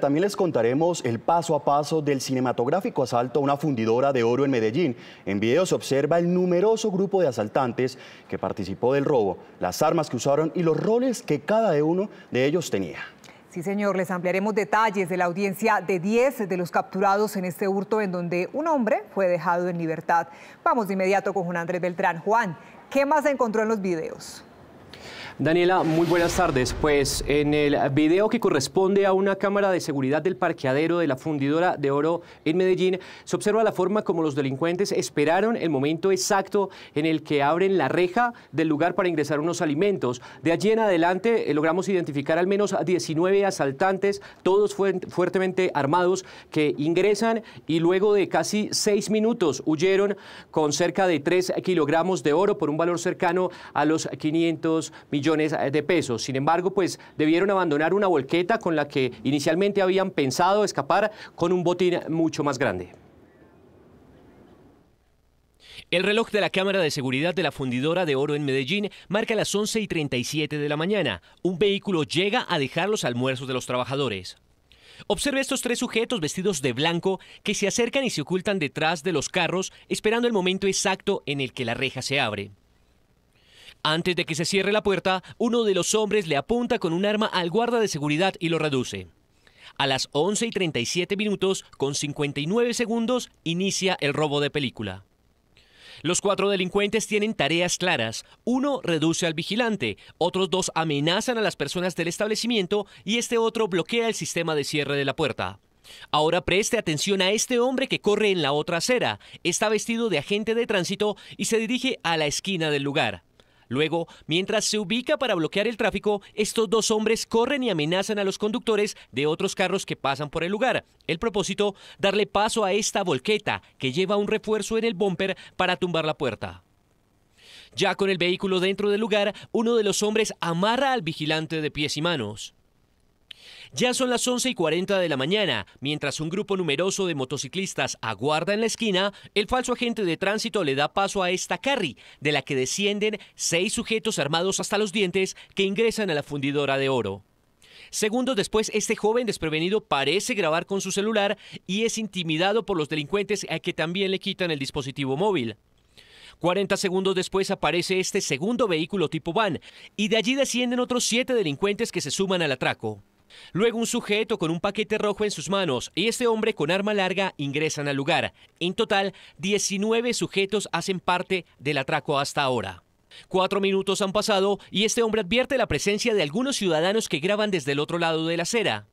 También les contaremos el paso a paso del cinematográfico asalto a una fundidora de oro en Medellín. En video se observa el numeroso grupo de asaltantes que participó del robo, las armas que usaron y los roles que cada uno de ellos tenía. Sí, señor, les ampliaremos detalles de la audiencia de 10 de los capturados en este hurto en donde un hombre fue dejado en libertad. Vamos de inmediato con Juan Andrés Beltrán. Juan, ¿qué más encontró en los videos? Daniela, muy buenas tardes. Pues en el video que corresponde a una cámara de seguridad del parqueadero de la fundidora de oro en Medellín, se observa la forma como los delincuentes esperaron el momento exacto en el que abren la reja del lugar para ingresar unos alimentos. De allí en adelante eh, logramos identificar al menos 19 asaltantes, todos fuertemente armados, que ingresan y luego de casi seis minutos huyeron con cerca de 3 kilogramos de oro por un valor cercano a los 500 millones eh, de pesos. Sin embargo, pues debieron abandonar una volqueta con la que inicialmente habían pensado escapar con un botín mucho más grande. El reloj de la cámara de seguridad de la fundidora de oro en Medellín marca las 11 y 37 de la mañana. Un vehículo llega a dejar los almuerzos de los trabajadores. Observe estos tres sujetos vestidos de blanco que se acercan y se ocultan detrás de los carros esperando el momento exacto en el que la reja se abre. Antes de que se cierre la puerta, uno de los hombres le apunta con un arma al guarda de seguridad y lo reduce. A las 11 y 37 minutos, con 59 segundos, inicia el robo de película. Los cuatro delincuentes tienen tareas claras. Uno reduce al vigilante, otros dos amenazan a las personas del establecimiento y este otro bloquea el sistema de cierre de la puerta. Ahora preste atención a este hombre que corre en la otra acera. Está vestido de agente de tránsito y se dirige a la esquina del lugar. Luego, mientras se ubica para bloquear el tráfico, estos dos hombres corren y amenazan a los conductores de otros carros que pasan por el lugar. El propósito, darle paso a esta volqueta que lleva un refuerzo en el bumper para tumbar la puerta. Ya con el vehículo dentro del lugar, uno de los hombres amarra al vigilante de pies y manos. Ya son las 11 y 40 de la mañana. Mientras un grupo numeroso de motociclistas aguarda en la esquina, el falso agente de tránsito le da paso a esta carry, de la que descienden seis sujetos armados hasta los dientes que ingresan a la fundidora de oro. Segundos después, este joven desprevenido parece grabar con su celular y es intimidado por los delincuentes a que también le quitan el dispositivo móvil. 40 segundos después aparece este segundo vehículo tipo van y de allí descienden otros siete delincuentes que se suman al atraco. Luego un sujeto con un paquete rojo en sus manos y este hombre con arma larga ingresan al lugar. En total, 19 sujetos hacen parte del atraco hasta ahora. Cuatro minutos han pasado y este hombre advierte la presencia de algunos ciudadanos que graban desde el otro lado de la acera.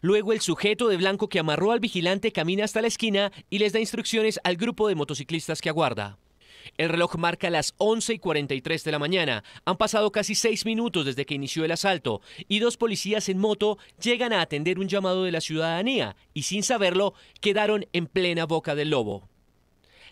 Luego el sujeto de blanco que amarró al vigilante camina hasta la esquina y les da instrucciones al grupo de motociclistas que aguarda. El reloj marca las 11 y 43 de la mañana. Han pasado casi seis minutos desde que inició el asalto y dos policías en moto llegan a atender un llamado de la ciudadanía y sin saberlo quedaron en plena boca del lobo.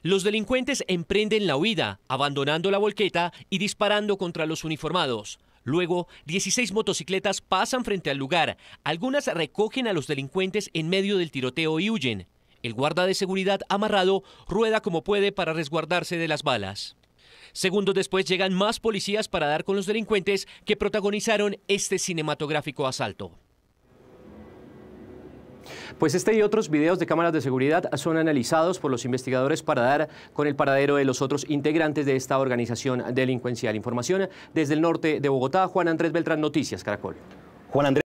Los delincuentes emprenden la huida, abandonando la volqueta y disparando contra los uniformados. Luego, 16 motocicletas pasan frente al lugar. Algunas recogen a los delincuentes en medio del tiroteo y huyen. El guarda de seguridad amarrado rueda como puede para resguardarse de las balas. Segundos después llegan más policías para dar con los delincuentes que protagonizaron este cinematográfico asalto. Pues este y otros videos de cámaras de seguridad son analizados por los investigadores para dar con el paradero de los otros integrantes de esta organización delincuencial. Información desde el norte de Bogotá, Juan Andrés Beltrán, Noticias Caracol. Juan Andrés.